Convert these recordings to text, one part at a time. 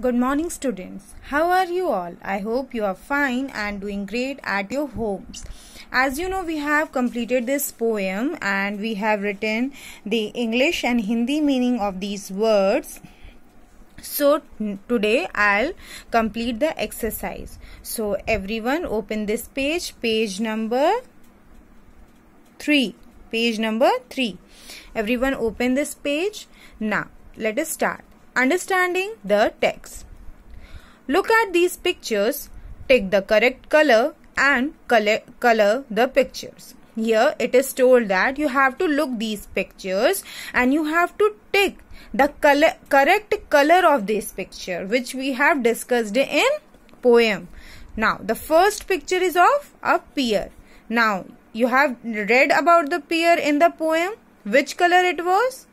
Good morning, students. How are you all? I hope you are fine and doing great at your homes. As you know, we have completed this poem and we have written the English and Hindi meaning of these words. So, today I'll complete the exercise. So, everyone open this page, page number 3. Page number 3. Everyone open this page. Now, let us start understanding the text. Look at these pictures, take the correct color and color the pictures. Here it is told that you have to look these pictures and you have to take the color, correct color of this picture which we have discussed in poem. Now the first picture is of a pier. Now you have read about the pier in the poem. Which color it was?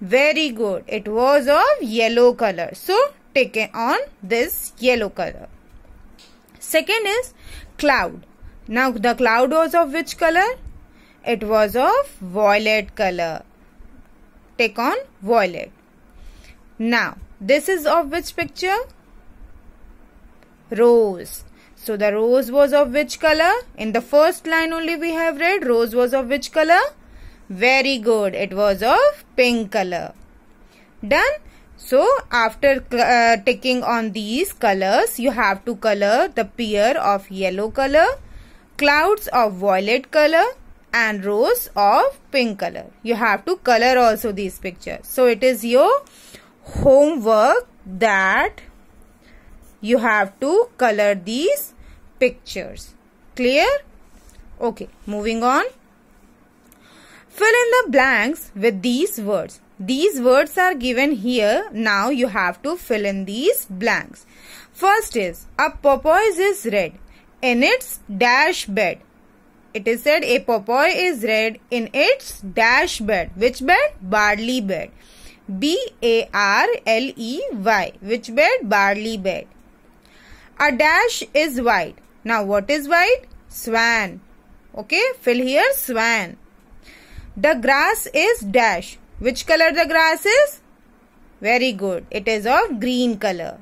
Very good. It was of yellow color. So, take on this yellow color. Second is cloud. Now, the cloud was of which color? It was of violet color. Take on violet. Now, this is of which picture? Rose. So, the rose was of which color? In the first line only we have read, rose was of which color? Very good. It was of pink color. Done. So after uh, taking on these colors, you have to color the pier of yellow color, clouds of violet color and rose of pink color. You have to color also these pictures. So it is your homework that you have to color these pictures. Clear? Okay, moving on. Fill in the blanks with these words. These words are given here. Now you have to fill in these blanks. First is, a porpoise is red in its dash bed. It is said a porpoise is red in its dash bed. Which bed? Barley bed. B-A-R-L-E-Y. Which bed? Barley bed. A dash is white. Now what is white? Swan. Okay, fill here swan. The grass is dash. Which color the grass is? Very good. It is of green color.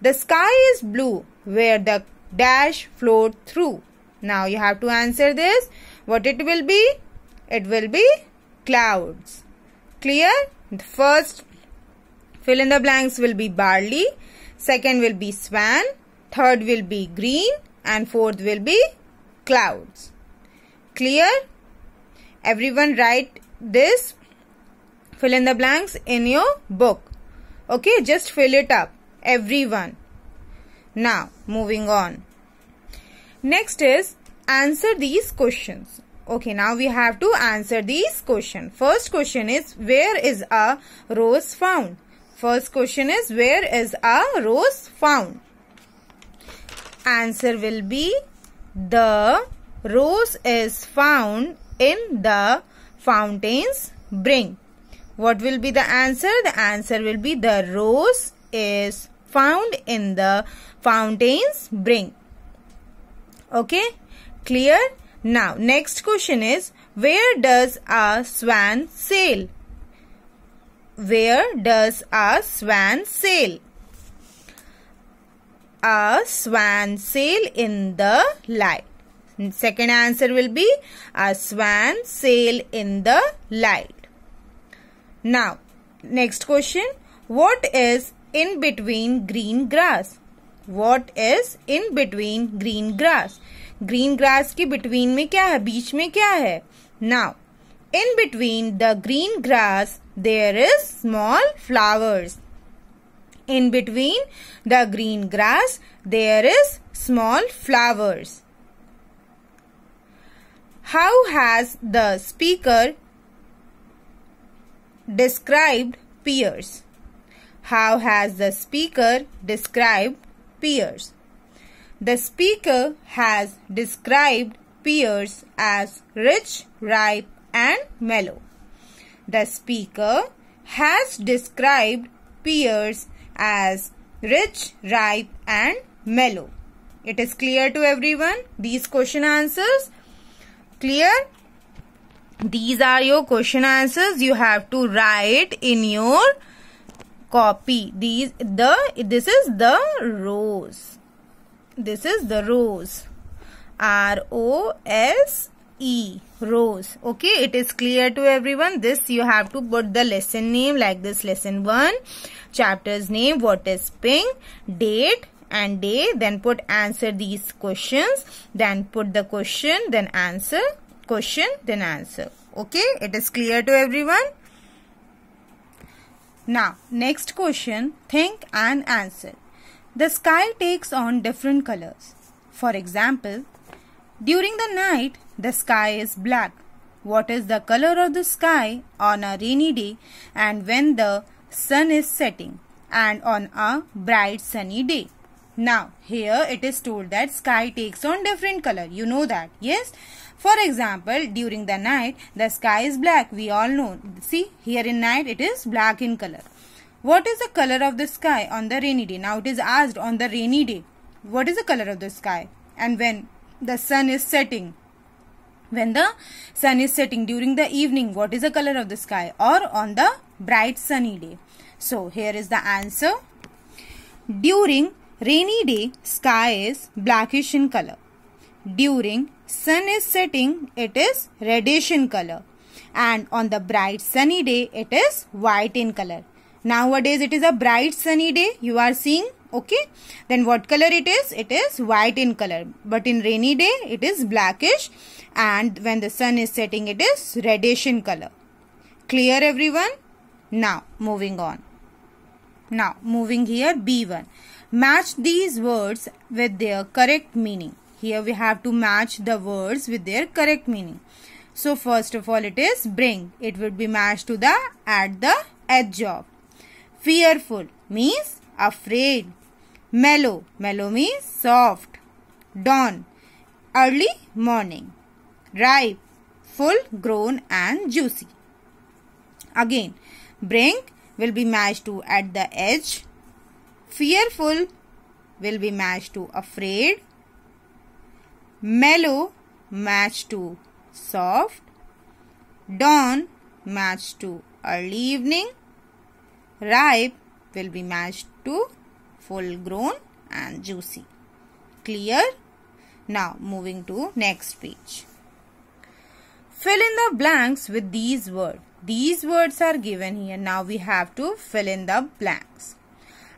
The sky is blue where the dash flowed through. Now you have to answer this. What it will be? It will be clouds. Clear? The first fill in the blanks will be barley. Second will be swan. Third will be green. And fourth will be clouds. Clear? everyone write this fill in the blanks in your book okay just fill it up everyone now moving on next is answer these questions okay now we have to answer these question first question is where is a rose found first question is where is a rose found answer will be the rose is found in the fountain's bring. What will be the answer? The answer will be the rose is found in the fountain's bring. Okay, clear? Now, next question is, where does a swan sail? Where does a swan sail? A swan sail in the light second answer will be a swan sail in the light. Now, next question. What is in between green grass? What is in between green grass? Green grass ki between me kya hai? बीच में kya hai? Now, in between the green grass, there is small flowers. In between the green grass, there is small flowers. How has the speaker described peers? How has the speaker described peers? The speaker has described peers as rich, ripe and mellow. The speaker has described peers as rich, ripe and mellow. It is clear to everyone these question answers clear these are your question answers you have to write in your copy these the this is the rose. this is the rose. r o s e Rose. okay it is clear to everyone this you have to put the lesson name like this lesson 1 chapter's name what is ping date and day then put answer these questions then put the question then answer question then answer okay it is clear to everyone now next question think and answer the sky takes on different colors for example during the night the sky is black what is the color of the sky on a rainy day and when the sun is setting and on a bright sunny day now, here it is told that sky takes on different color. You know that, yes? For example, during the night, the sky is black. We all know. See, here in night, it is black in color. What is the color of the sky on the rainy day? Now, it is asked on the rainy day. What is the color of the sky? And when the sun is setting. When the sun is setting during the evening, what is the color of the sky? Or on the bright sunny day. So, here is the answer. During Rainy day, sky is blackish in color. During sun is setting, it is reddish in color. And on the bright sunny day, it is white in color. Nowadays, it is a bright sunny day. You are seeing okay then what color it is it is white in color but in rainy day it is blackish and when the sun is setting it is reddish in color clear everyone now moving on now moving here b1 Match these words with their correct meaning. Here we have to match the words with their correct meaning. So first of all it is bring. It would be matched to the at the edge of. Fearful means afraid. Mellow. Mellow means soft. Dawn. Early morning. Ripe. Full grown and juicy. Again bring will be matched to at the edge Fearful will be matched to afraid. Mellow matched to soft. Dawn matched to early evening. Ripe will be matched to full grown and juicy. Clear? Now moving to next page. Fill in the blanks with these words. These words are given here. Now we have to fill in the blanks.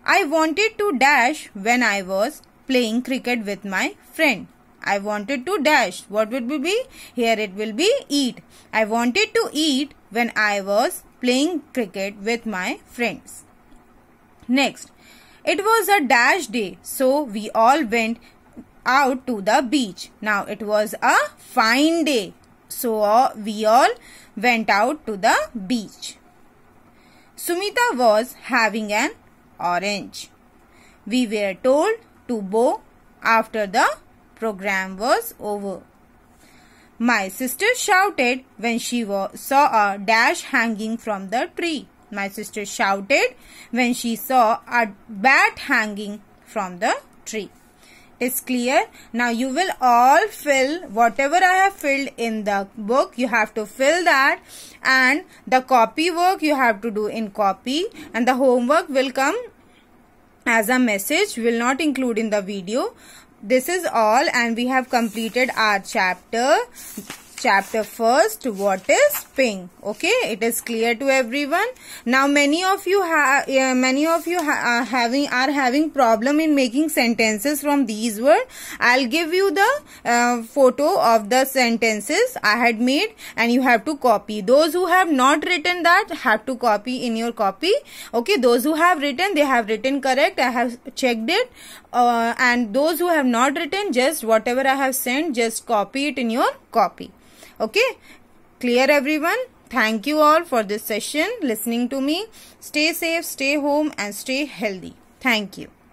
I wanted to dash when I was playing cricket with my friend. I wanted to dash. What would it be? Here it will be eat. I wanted to eat when I was playing cricket with my friends. Next, it was a dash day, so we all went out to the beach. Now it was a fine day, so uh, we all went out to the beach. Sumita was having an orange. We were told to bow after the program was over. My sister shouted when she saw a dash hanging from the tree. My sister shouted when she saw a bat hanging from the tree. It's clear. Now you will all fill whatever I have filled in the book. You have to fill that and the copy work you have to do in copy and the homework will come as a message will not include in the video. This is all and we have completed our chapter chapter first what is ping okay it is clear to everyone now many of you have uh, many of you ha are uh, having are having problem in making sentences from these words i'll give you the uh, photo of the sentences i had made and you have to copy those who have not written that have to copy in your copy okay those who have written they have written correct i have checked it uh, and those who have not written just whatever i have sent just copy it in your copy okay clear everyone thank you all for this session listening to me stay safe stay home and stay healthy thank you